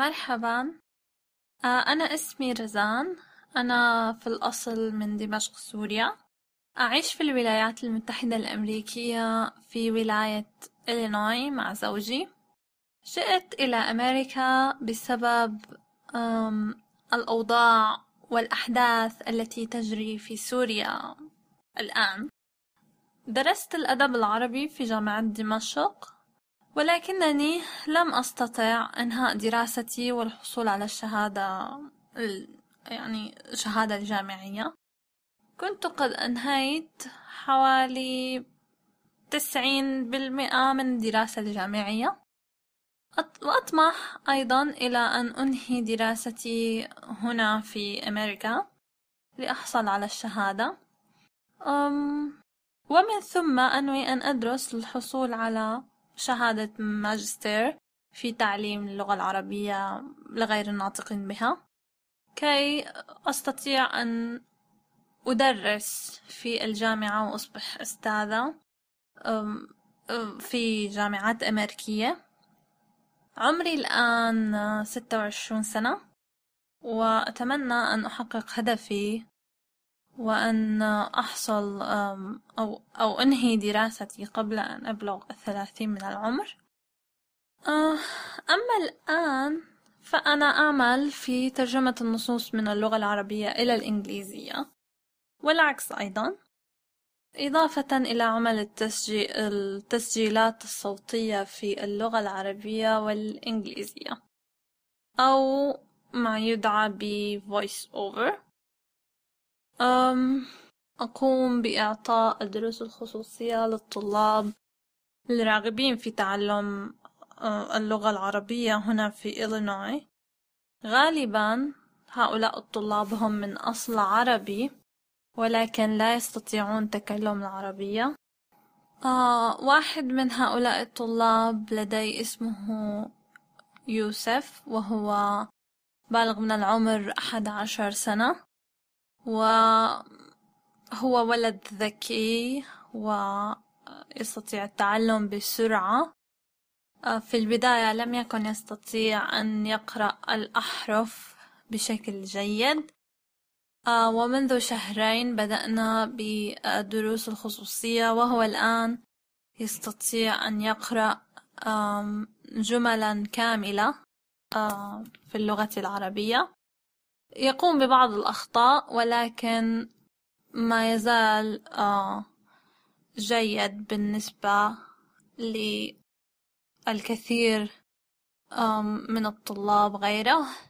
مرحبا آه، أنا اسمي رزان أنا في الأصل من دمشق سوريا أعيش في الولايات المتحدة الأمريكية في ولاية إلينوي مع زوجي جئت إلى أمريكا بسبب الأوضاع والأحداث التي تجري في سوريا الآن درست الأدب العربي في جامعة دمشق ولكنني لم أستطع إنهاء دراستي والحصول على الشهادة يعني الشهادة الجامعية كنت قد أنهيت حوالي تسعين بالمئة من الدراسة الجامعية وأطمح أيضا إلى أن أنهي دراستي هنا في أمريكا لأحصل على الشهادة ومن ثم أنوي أن أدرس للحصول على شهادة ماجستير في تعليم اللغة العربية لغير الناطقين بها كي أستطيع أن أدرس في الجامعة وأصبح أستاذة في جامعات أمريكية عمري الآن ستة وعشرون سنة وأتمنى أن أحقق هدفي وأن أحصل أو, أو أنهي دراستي قبل أن أبلغ الثلاثين من العمر آه، أما الآن فأنا أعمل في ترجمة النصوص من اللغة العربية إلى الإنجليزية والعكس أيضا إضافة إلى عمل التسجيلات الصوتية في اللغة العربية والإنجليزية أو ما يدعى ب voice over أم أقوم بإعطاء الدروس الخصوصية للطلاب الراغبين في تعلم اللغة العربية هنا في إلينوي غالبا هؤلاء الطلاب هم من أصل عربي ولكن لا يستطيعون تكلم العربية آه واحد من هؤلاء الطلاب لدي اسمه يوسف وهو بالغ من العمر أحد عشر سنة وهو ولد ذكي ويستطيع التعلم بسرعة في البداية لم يكن يستطيع أن يقرأ الأحرف بشكل جيد ومنذ شهرين بدأنا بدروس الخصوصية وهو الآن يستطيع أن يقرأ جملا كاملة في اللغة العربية يقوم ببعض الأخطاء ولكن ما يزال آه، جيد بالنسبة للكثير من الطلاب غيره